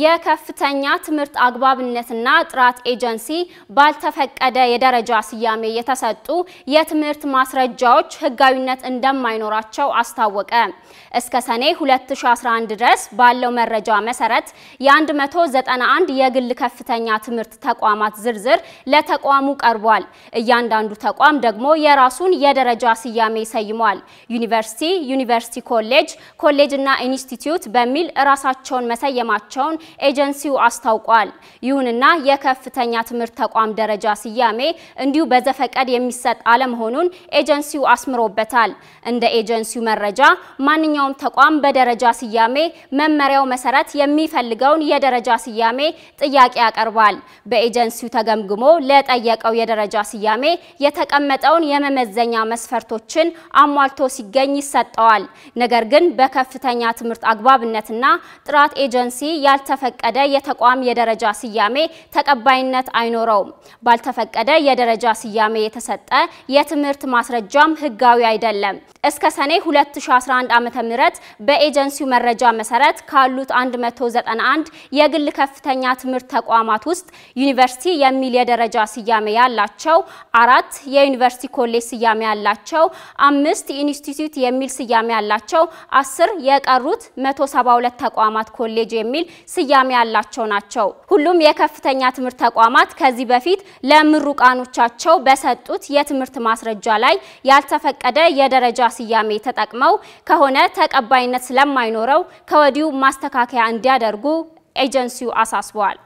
የከፍተኛ ትምህርት አግባብነትና ጥራት ኤጀንሲ ባልተፈቀደ የደረጃ ስያሜ የተሰጡ የትምህርት ማስረጃዎች ሕጋዊነት እንደማይኖራቸው አስታወቀ። እስከ ሰኔ 2011 ድረስ ባለው መረጃ መሰረት የ191 የግል ከፍተኛ ትምህርት ተቋማት ዝርዝር ለተቋሙ ቀርቧል። እያንዳንዱ ተቋም ደግሞ የራሱን የደረጃ ስያሜ ሰይሟል። ዩኒቨርሲቲ፣ ዩኒቨርሲቲ ኮሌጅ፣ ኮሌጅና ኢንስቲትዩት በሚል ራሳቸውን መሰየማቸውን ኤጀንሲው አስታውቋል። ይሁንና የከፍተኛ ትምህርት ተቋም ደረጃ ስያሜ እንዲሁ በዘፈቀድ የሚሰጥ አለመሆኑን ኤጀንሲው አስምሮበታል። እንደ ኤጀንሲው መረጃ ማንኛውም ተቋም በደረጃ ስያሜ መመሪያው መሰረት የሚፈልገውን የደረጃ ስያሜ ጥያቄ ያቀርባል። በኤጀንሲው ተገምግሞ ለጠየቀው የደረጃ ስያሜ የተቀመጠውን የመመዘኛ መስፈርቶችን አሟልቶ ሲገኝ ይሰጠዋል። ነገር ግን በከፍተኛ ትምህርት አግባብነትና ጥራት ኤጀንሲ ያልተ ባልተፈቀደ የተቋም የደረጃ ስያሜ ተቀባይነት አይኖረውም። ባልተፈቀደ የደረጃ ስያሜ የተሰጠ የትምህርት ማስረጃም ህጋዊ አይደለም። እስከ ሰኔ 2011 ዓ.ም በኤጀንሲው መረጃ መሰረት ካሉት 191 የግል ከፍተኛ ትምህርት ተቋማት ውስጥ ዩኒቨርሲቲ የሚል የደረጃ ስያሜ ያላቸው አራት፣ የዩኒቨርሲቲ ኮሌጅ ስያሜ ያላቸው አምስት፣ ኢንስቲትዩት የሚል ስያሜ ያላቸው አስር፣ የቀሩት 172 ተቋማት ኮሌጅ የሚል ስያሜ ያላቸው ናቸው። ሁሉም የከፍተኛ ትምህርት ተቋማት ከዚህ በፊት ለምሩቃኖቻቸው በሰጡት የትምህርት ማስረጃ ላይ ያልተፈቀደ የደረጃ ስያሜ ተጠቅመው ከሆነ ተቀባይነት ስለማይኖረው ከወዲሁ ማስተካከያ እንዲያደርጉ ኤጀንሲው አሳስቧል።